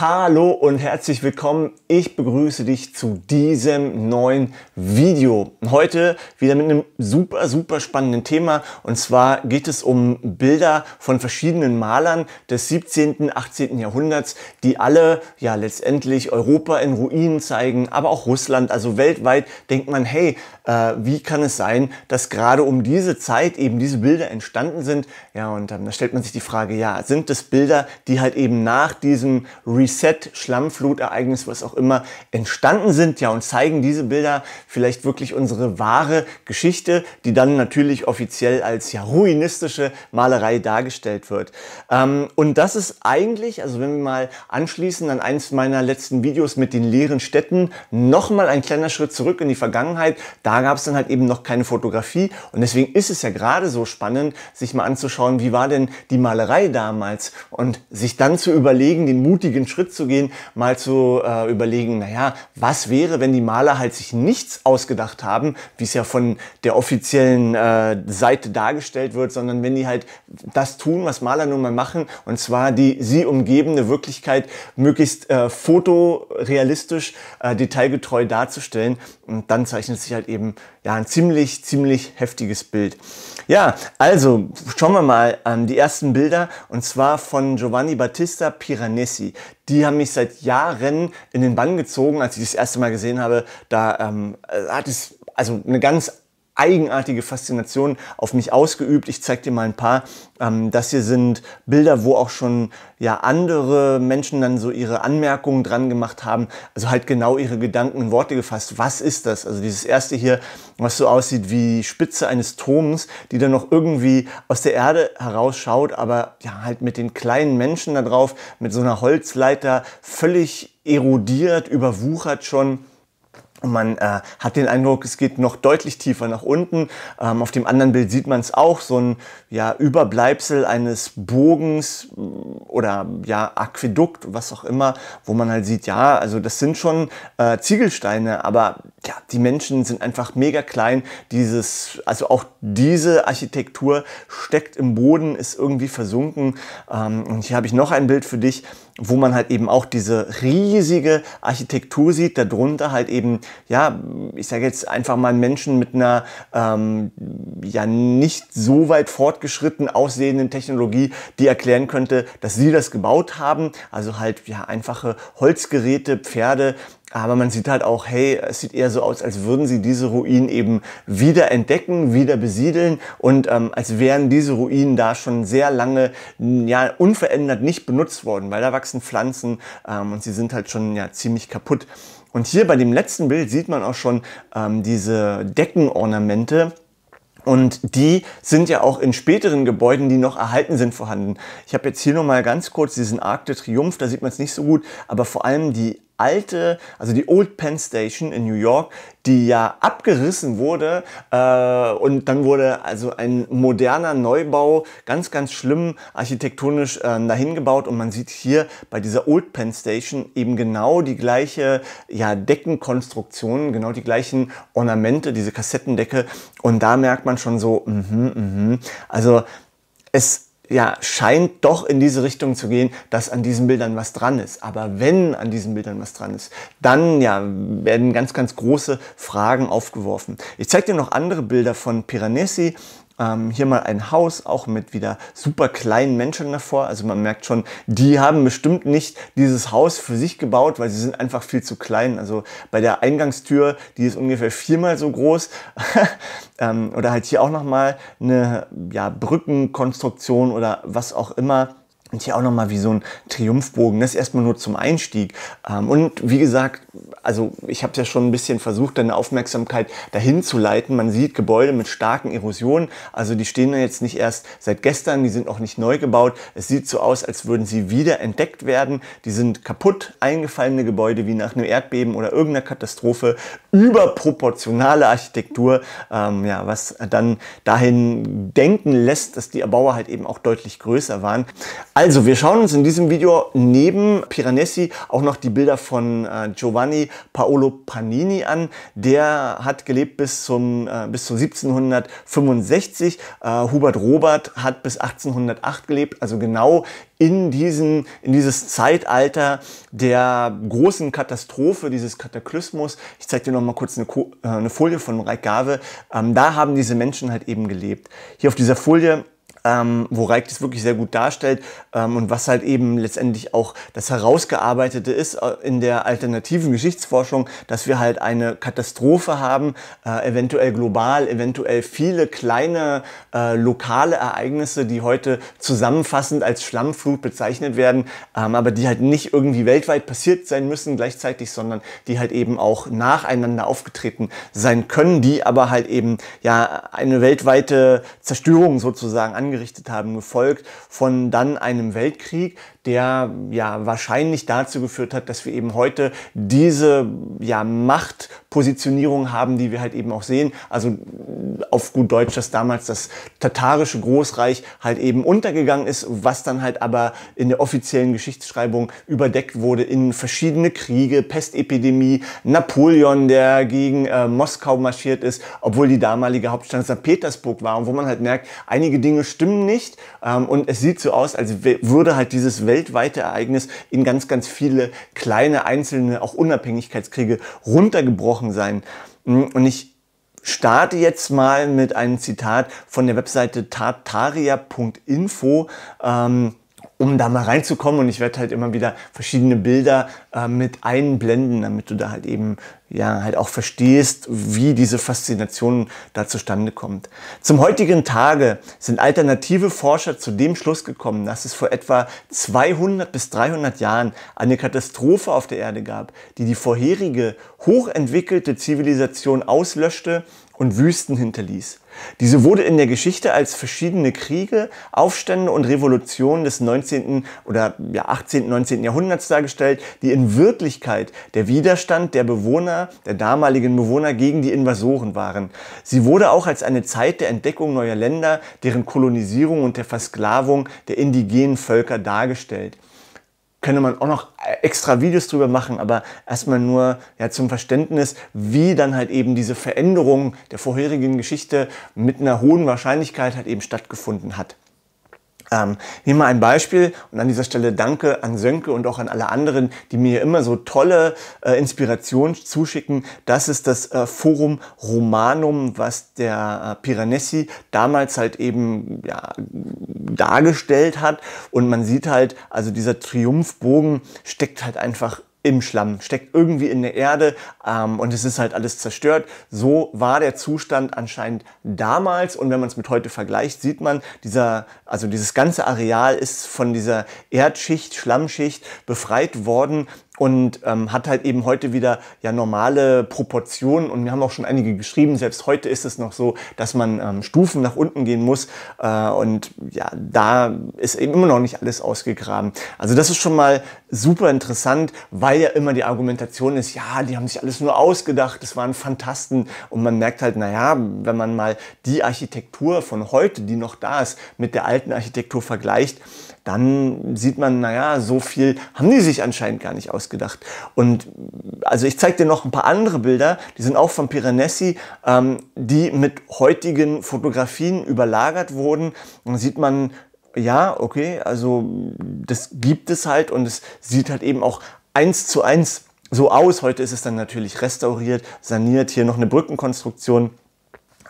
Hallo und herzlich willkommen. Ich begrüße dich zu diesem neuen Video. Heute wieder mit einem super, super spannenden Thema. Und zwar geht es um Bilder von verschiedenen Malern des 17., 18. Jahrhunderts, die alle ja letztendlich Europa in Ruinen zeigen, aber auch Russland. Also weltweit denkt man, hey, äh, wie kann es sein, dass gerade um diese Zeit eben diese Bilder entstanden sind. Ja, und ähm, da stellt man sich die Frage, ja, sind das Bilder, die halt eben nach diesem Reset, Schlammflutereignis, was auch immer, entstanden sind? Ja, und zeigen diese Bilder vielleicht wirklich unsere wahre Geschichte, die dann natürlich offiziell als ja ruinistische Malerei dargestellt wird. Ähm, und das ist eigentlich, also wenn wir mal anschließen an eines meiner letzten Videos mit den leeren Städten, nochmal ein kleiner Schritt zurück in die Vergangenheit. Da da gab es dann halt eben noch keine Fotografie und deswegen ist es ja gerade so spannend, sich mal anzuschauen, wie war denn die Malerei damals und sich dann zu überlegen, den mutigen Schritt zu gehen, mal zu äh, überlegen, naja, was wäre, wenn die Maler halt sich nichts ausgedacht haben, wie es ja von der offiziellen äh, Seite dargestellt wird, sondern wenn die halt das tun, was Maler nun mal machen, und zwar die sie umgebende Wirklichkeit möglichst äh, fotorealistisch, äh, detailgetreu darzustellen. Und dann zeichnet sich halt eben eben ja, ein ziemlich, ziemlich heftiges Bild. Ja, also schauen wir mal ähm, die ersten Bilder und zwar von Giovanni Battista Piranesi. Die haben mich seit Jahren in den Bann gezogen, als ich das erste Mal gesehen habe. Da ähm, äh, hat es also eine ganz eigenartige Faszination auf mich ausgeübt. Ich zeige dir mal ein paar. Ähm, das hier sind Bilder, wo auch schon ja andere Menschen dann so ihre Anmerkungen dran gemacht haben. Also halt genau ihre Gedanken in Worte gefasst. Was ist das? Also dieses erste hier, was so aussieht wie Spitze eines Turms, die dann noch irgendwie aus der Erde herausschaut, aber ja halt mit den kleinen Menschen da drauf, mit so einer Holzleiter, völlig erodiert, überwuchert schon man äh, hat den Eindruck, es geht noch deutlich tiefer nach unten. Ähm, auf dem anderen Bild sieht man es auch, so ein ja, Überbleibsel eines Bogens mm, oder ja, Aquädukt, was auch immer, wo man halt sieht, ja, also das sind schon äh, Ziegelsteine, aber ja, die Menschen sind einfach mega klein. Dieses, also auch diese Architektur steckt im Boden, ist irgendwie versunken. Ähm, und hier habe ich noch ein Bild für dich wo man halt eben auch diese riesige Architektur sieht, darunter halt eben, ja, ich sage jetzt einfach mal Menschen mit einer ähm, ja nicht so weit fortgeschritten aussehenden Technologie, die erklären könnte, dass sie das gebaut haben. Also halt ja einfache Holzgeräte, Pferde, aber man sieht halt auch, hey, es sieht eher so aus, als würden sie diese Ruinen eben wieder entdecken, wieder besiedeln und ähm, als wären diese Ruinen da schon sehr lange ja, unverändert nicht benutzt worden, weil da wachsen Pflanzen ähm, und sie sind halt schon ja, ziemlich kaputt. Und hier bei dem letzten Bild sieht man auch schon ähm, diese Deckenornamente. Und die sind ja auch in späteren Gebäuden, die noch erhalten sind, vorhanden. Ich habe jetzt hier nochmal ganz kurz diesen Arc de Triomphe, da sieht man es nicht so gut, aber vor allem die alte, also die Old Penn Station in New York, die ja abgerissen wurde äh, und dann wurde also ein moderner Neubau ganz, ganz schlimm architektonisch äh, dahin gebaut und man sieht hier bei dieser Old Penn Station eben genau die gleiche ja, Deckenkonstruktion, genau die gleichen Ornamente, diese Kassettendecke und da merkt man schon so, mh, mh, also es ist ja, scheint doch in diese Richtung zu gehen, dass an diesen Bildern was dran ist. Aber wenn an diesen Bildern was dran ist, dann ja, werden ganz, ganz große Fragen aufgeworfen. Ich zeige dir noch andere Bilder von Piranesi, ähm, hier mal ein Haus, auch mit wieder super kleinen Menschen davor. Also man merkt schon, die haben bestimmt nicht dieses Haus für sich gebaut, weil sie sind einfach viel zu klein. Also bei der Eingangstür, die ist ungefähr viermal so groß. ähm, oder halt hier auch nochmal eine ja, Brückenkonstruktion oder was auch immer und hier auch nochmal wie so ein Triumphbogen. Das erstmal nur zum Einstieg. Ähm, und wie gesagt, also ich habe es ja schon ein bisschen versucht, deine Aufmerksamkeit dahin zu leiten. Man sieht Gebäude mit starken Erosionen. Also die stehen ja jetzt nicht erst seit gestern, die sind auch nicht neu gebaut. Es sieht so aus, als würden sie wieder entdeckt werden. Die sind kaputt, eingefallene Gebäude wie nach einem Erdbeben oder irgendeiner Katastrophe. Überproportionale Architektur, ähm, ja, was dann dahin denken lässt, dass die Erbauer halt eben auch deutlich größer waren. Also, wir schauen uns in diesem Video neben Piranesi auch noch die Bilder von äh, Giovanni Paolo Panini an. Der hat gelebt bis zum äh, bis zu 1765. Äh, Hubert Robert hat bis 1808 gelebt, also genau in diesen in dieses Zeitalter der großen Katastrophe, dieses Kataklysmus. Ich zeige dir noch mal kurz eine, Ko äh, eine Folie von Reikave. Ähm, da haben diese Menschen halt eben gelebt. Hier auf dieser Folie ähm, wo Reik das wirklich sehr gut darstellt ähm, und was halt eben letztendlich auch das Herausgearbeitete ist äh, in der alternativen Geschichtsforschung, dass wir halt eine Katastrophe haben, äh, eventuell global, eventuell viele kleine äh, lokale Ereignisse, die heute zusammenfassend als Schlammflut bezeichnet werden, ähm, aber die halt nicht irgendwie weltweit passiert sein müssen gleichzeitig, sondern die halt eben auch nacheinander aufgetreten sein können, die aber halt eben ja eine weltweite Zerstörung sozusagen angehen angerichtet haben, gefolgt von dann einem Weltkrieg, der ja wahrscheinlich dazu geführt hat, dass wir eben heute diese ja, Machtpositionierung haben, die wir halt eben auch sehen. Also auf gut Deutsch, dass damals das tatarische Großreich halt eben untergegangen ist, was dann halt aber in der offiziellen Geschichtsschreibung überdeckt wurde in verschiedene Kriege, Pestepidemie, Napoleon, der gegen äh, Moskau marschiert ist, obwohl die damalige Hauptstadt St. Petersburg war und wo man halt merkt, einige Dinge stimmen stimmen nicht. Ähm, und es sieht so aus, als würde halt dieses weltweite Ereignis in ganz, ganz viele kleine, einzelne, auch Unabhängigkeitskriege runtergebrochen sein. Mm, und ich starte jetzt mal mit einem Zitat von der Webseite tartaria.info. Ähm, um da mal reinzukommen. Und ich werde halt immer wieder verschiedene Bilder äh, mit einblenden, damit du da halt eben ja halt auch verstehst, wie diese Faszination da zustande kommt. Zum heutigen Tage sind alternative Forscher zu dem Schluss gekommen, dass es vor etwa 200 bis 300 Jahren eine Katastrophe auf der Erde gab, die die vorherige hochentwickelte Zivilisation auslöschte und Wüsten hinterließ. Diese wurde in der Geschichte als verschiedene Kriege, Aufstände und Revolutionen des 19. oder ja, 18. 19. Jahrhunderts dargestellt, die in Wirklichkeit der Widerstand der Bewohner, der damaligen Bewohner gegen die Invasoren waren. Sie wurde auch als eine Zeit der Entdeckung neuer Länder, deren Kolonisierung und der Versklavung der indigenen Völker dargestellt könnte man auch noch äh, extra Videos drüber machen, aber erstmal nur ja, zum Verständnis, wie dann halt eben diese Veränderung der vorherigen Geschichte mit einer hohen Wahrscheinlichkeit halt eben stattgefunden hat. Ähm, nehmen mal ein Beispiel und an dieser Stelle danke an Sönke und auch an alle anderen, die mir immer so tolle äh, Inspirationen zuschicken. Das ist das äh, Forum Romanum, was der äh, Piranesi damals halt eben ja, dargestellt hat. Und man sieht halt, also dieser Triumphbogen steckt halt einfach im Schlamm, steckt irgendwie in der Erde ähm, und es ist halt alles zerstört. So war der Zustand anscheinend damals und wenn man es mit heute vergleicht, sieht man, dieser, also dieses ganze Areal ist von dieser Erdschicht, Schlammschicht befreit worden und ähm, hat halt eben heute wieder ja normale Proportionen und wir haben auch schon einige geschrieben, selbst heute ist es noch so, dass man ähm, Stufen nach unten gehen muss äh, und ja, da ist eben immer noch nicht alles ausgegraben. Also das ist schon mal super interessant, weil ja immer die Argumentation ist, ja, die haben sich alles nur ausgedacht, das waren Fantasten und man merkt halt, naja, wenn man mal die Architektur von heute, die noch da ist, mit der alten Architektur vergleicht, dann sieht man, naja, so viel haben die sich anscheinend gar nicht ausgedacht. Und also ich zeige dir noch ein paar andere Bilder, die sind auch von Piranesi, ähm, die mit heutigen Fotografien überlagert wurden. Dann sieht man, ja, okay, also das gibt es halt und es sieht halt eben auch eins zu eins so aus. Heute ist es dann natürlich restauriert, saniert, hier noch eine Brückenkonstruktion.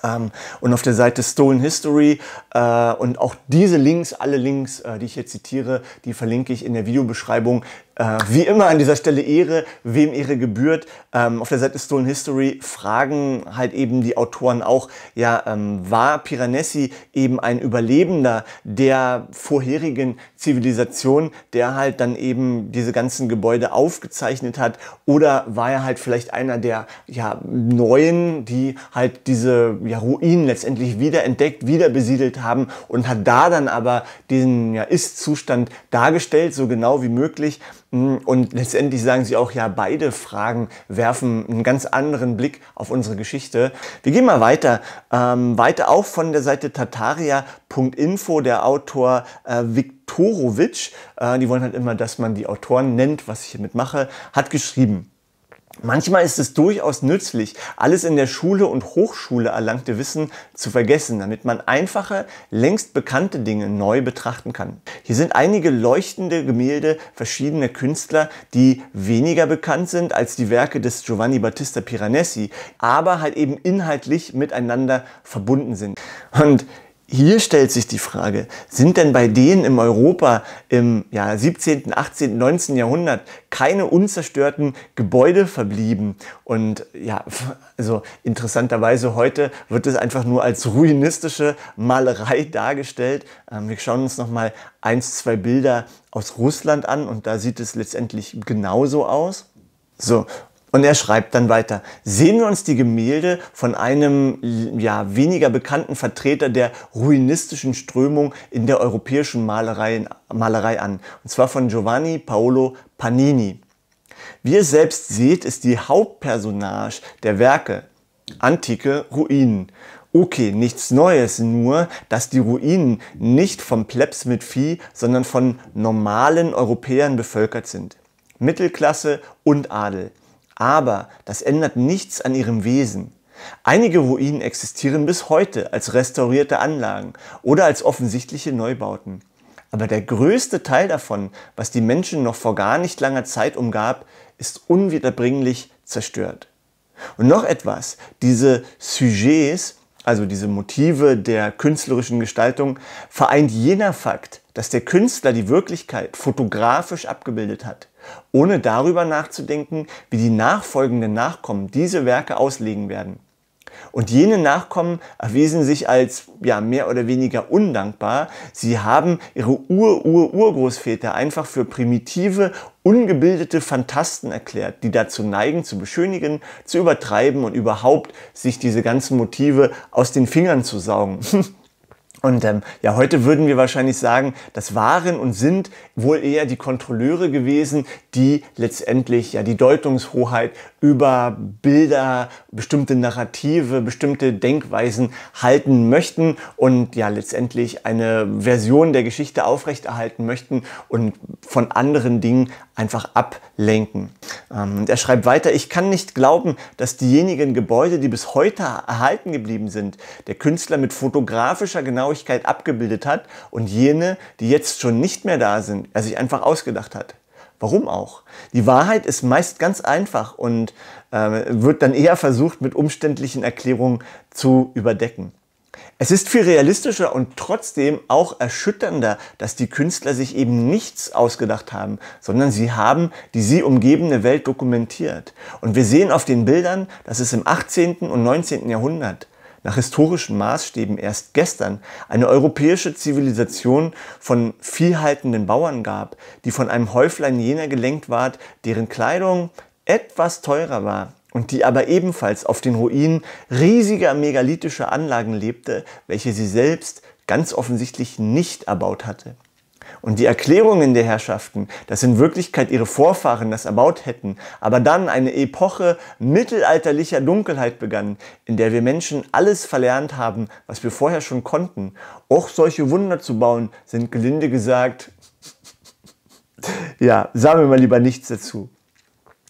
Ähm, und auf der Seite Stolen History. Äh, und auch diese Links, alle Links, äh, die ich jetzt zitiere, die verlinke ich in der Videobeschreibung. Äh, wie immer an dieser Stelle Ehre, wem Ehre gebührt. Ähm, auf der Seite Stolen History fragen halt eben die Autoren auch, ja, ähm, war Piranesi eben ein Überlebender der vorherigen Zivilisation, der halt dann eben diese ganzen Gebäude aufgezeichnet hat? Oder war er halt vielleicht einer der ja, Neuen, die halt diese ja, Ruinen letztendlich wiederentdeckt, entdeckt, wieder besiedelt haben und hat da dann aber diesen ja, Ist-Zustand dargestellt, so genau wie möglich? Hm, und letztendlich sagen sie auch, ja, beide Fragen werfen einen ganz anderen Blick auf unsere Geschichte. Wir gehen mal weiter. Ähm, weiter auch von der Seite tataria.info, der Autor äh, Viktorowitsch, äh, die wollen halt immer, dass man die Autoren nennt, was ich hiermit mache, hat geschrieben. Manchmal ist es durchaus nützlich, alles in der Schule und Hochschule erlangte Wissen zu vergessen, damit man einfache, längst bekannte Dinge neu betrachten kann. Hier sind einige leuchtende Gemälde verschiedener Künstler, die weniger bekannt sind als die Werke des Giovanni Battista Piranesi, aber halt eben inhaltlich miteinander verbunden sind. Und hier stellt sich die Frage, sind denn bei denen im Europa im ja, 17., 18., 19. Jahrhundert keine unzerstörten Gebäude verblieben? Und ja, also interessanterweise heute wird es einfach nur als ruinistische Malerei dargestellt. Ähm, wir schauen uns nochmal ein, zwei Bilder aus Russland an und da sieht es letztendlich genauso aus. So, und er schreibt dann weiter, sehen wir uns die Gemälde von einem ja, weniger bekannten Vertreter der ruinistischen Strömung in der europäischen Malerei, Malerei an, und zwar von Giovanni Paolo Panini. Wie ihr selbst seht, ist die Hauptpersonage der Werke antike Ruinen. Okay, nichts Neues, nur dass die Ruinen nicht vom Plebs mit Vieh, sondern von normalen Europäern bevölkert sind. Mittelklasse und Adel. Aber das ändert nichts an ihrem Wesen. Einige Ruinen existieren bis heute als restaurierte Anlagen oder als offensichtliche Neubauten. Aber der größte Teil davon, was die Menschen noch vor gar nicht langer Zeit umgab, ist unwiederbringlich zerstört. Und noch etwas, diese Sujets, also diese Motive der künstlerischen Gestaltung, vereint jener Fakt, dass der Künstler die Wirklichkeit fotografisch abgebildet hat ohne darüber nachzudenken, wie die nachfolgenden Nachkommen diese Werke auslegen werden. Und jene Nachkommen erwiesen sich als ja, mehr oder weniger undankbar. Sie haben ihre Ur-Ur-Urgroßväter einfach für primitive, ungebildete Fantasten erklärt, die dazu neigen, zu beschönigen, zu übertreiben und überhaupt sich diese ganzen Motive aus den Fingern zu saugen. Und ähm, ja, heute würden wir wahrscheinlich sagen, das waren und sind wohl eher die Kontrolleure gewesen, die letztendlich ja die Deutungshoheit über Bilder, bestimmte Narrative, bestimmte Denkweisen halten möchten und ja letztendlich eine Version der Geschichte aufrechterhalten möchten und von anderen Dingen einfach ablenken. Ähm, und er schreibt weiter, ich kann nicht glauben, dass diejenigen Gebäude, die bis heute erhalten geblieben sind, der Künstler mit fotografischer Genauigkeit Genauigkeit abgebildet hat und jene, die jetzt schon nicht mehr da sind, er sich einfach ausgedacht hat. Warum auch? Die Wahrheit ist meist ganz einfach und äh, wird dann eher versucht, mit umständlichen Erklärungen zu überdecken. Es ist viel realistischer und trotzdem auch erschütternder, dass die Künstler sich eben nichts ausgedacht haben, sondern sie haben die sie umgebende Welt dokumentiert. Und wir sehen auf den Bildern, dass es im 18. und 19. Jahrhundert nach historischen Maßstäben erst gestern eine europäische Zivilisation von viehhaltenden Bauern gab, die von einem Häuflein jener gelenkt ward, deren Kleidung etwas teurer war und die aber ebenfalls auf den Ruinen riesiger megalithischer Anlagen lebte, welche sie selbst ganz offensichtlich nicht erbaut hatte. Und die Erklärungen der Herrschaften, dass in Wirklichkeit ihre Vorfahren das erbaut hätten, aber dann eine Epoche mittelalterlicher Dunkelheit begann, in der wir Menschen alles verlernt haben, was wir vorher schon konnten. Auch solche Wunder zu bauen, sind gelinde gesagt, ja, sagen wir mal lieber nichts dazu.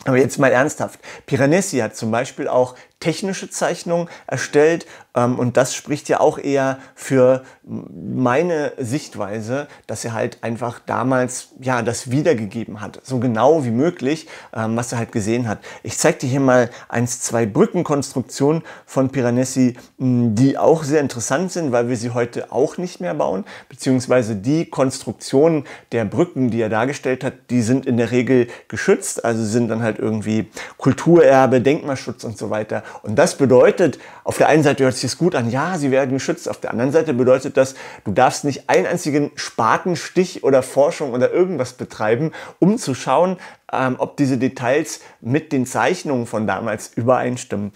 Aber jetzt mal ernsthaft. Piranesi hat zum Beispiel auch technische Zeichnung erstellt. Ähm, und das spricht ja auch eher für meine Sichtweise, dass er halt einfach damals ja das wiedergegeben hat, so genau wie möglich, ähm, was er halt gesehen hat. Ich zeige dir hier mal eins, zwei Brückenkonstruktionen von Piranesi, die auch sehr interessant sind, weil wir sie heute auch nicht mehr bauen, beziehungsweise die Konstruktionen der Brücken, die er dargestellt hat, die sind in der Regel geschützt, also sind dann halt irgendwie Kulturerbe, Denkmalschutz und so weiter und das bedeutet, auf der einen Seite hört sich das gut an, ja, sie werden geschützt. Auf der anderen Seite bedeutet das, du darfst nicht einen einzigen Spatenstich oder Forschung oder irgendwas betreiben, um zu schauen, ähm, ob diese Details mit den Zeichnungen von damals übereinstimmen.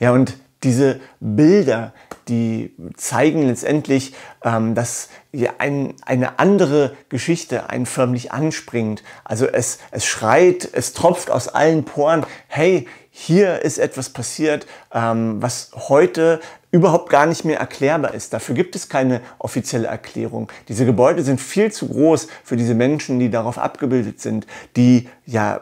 Ja, und diese Bilder, die zeigen letztendlich, ähm, dass hier ein, eine andere Geschichte einen förmlich anspringt. Also es, es schreit, es tropft aus allen Poren, hey, hier ist etwas passiert, ähm, was heute überhaupt gar nicht mehr erklärbar ist. Dafür gibt es keine offizielle Erklärung. Diese Gebäude sind viel zu groß für diese Menschen, die darauf abgebildet sind. Die ja,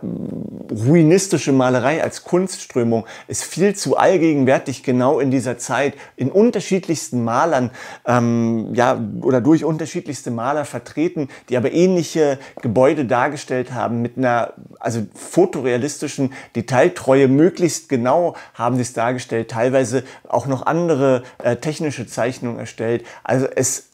ruinistische Malerei als Kunstströmung ist viel zu allgegenwärtig genau in dieser Zeit, in unterschiedlichsten Malern ähm, ja, oder durch unterschiedlichste Maler vertreten, die aber ähnliche Gebäude dargestellt haben mit einer also fotorealistischen Detailtreue. Möglichst genau haben sie es dargestellt, teilweise auch noch andere andere äh, technische Zeichnung erstellt. Also es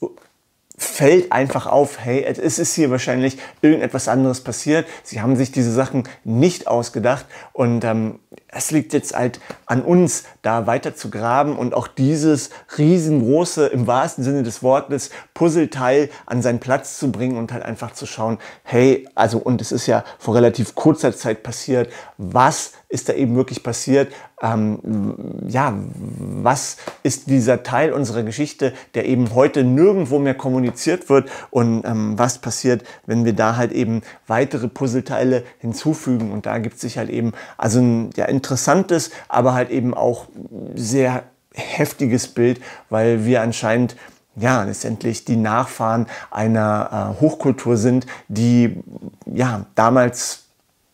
fällt einfach auf, hey, es ist hier wahrscheinlich irgendetwas anderes passiert. Sie haben sich diese Sachen nicht ausgedacht und ähm, es liegt jetzt halt an uns, da weiter zu graben und auch dieses riesengroße, im wahrsten Sinne des Wortes, Puzzleteil an seinen Platz zu bringen und halt einfach zu schauen, hey, also, und es ist ja vor relativ kurzer Zeit passiert, was ist da eben wirklich passiert? Ähm, ja, was ist dieser Teil unserer Geschichte, der eben heute nirgendwo mehr kommuniziert wird und ähm, was passiert, wenn wir da halt eben weitere Puzzleteile hinzufügen? Und da gibt es sich halt eben also ein ja, interessantes, aber halt eben auch sehr heftiges Bild, weil wir anscheinend ja, letztendlich die Nachfahren einer äh, Hochkultur sind, die ja damals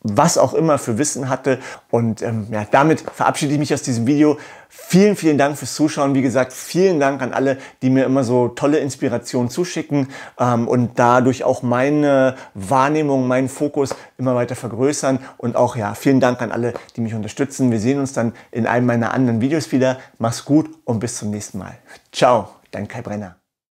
was auch immer für Wissen hatte. Und ähm, ja, damit verabschiede ich mich aus diesem Video. Vielen, vielen Dank fürs Zuschauen. Wie gesagt, vielen Dank an alle, die mir immer so tolle Inspirationen zuschicken ähm, und dadurch auch meine Wahrnehmung, meinen Fokus immer weiter vergrößern. Und auch ja, vielen Dank an alle, die mich unterstützen. Wir sehen uns dann in einem meiner anderen Videos wieder. Mach's gut und bis zum nächsten Mal. Ciao, dein Kai Brenner.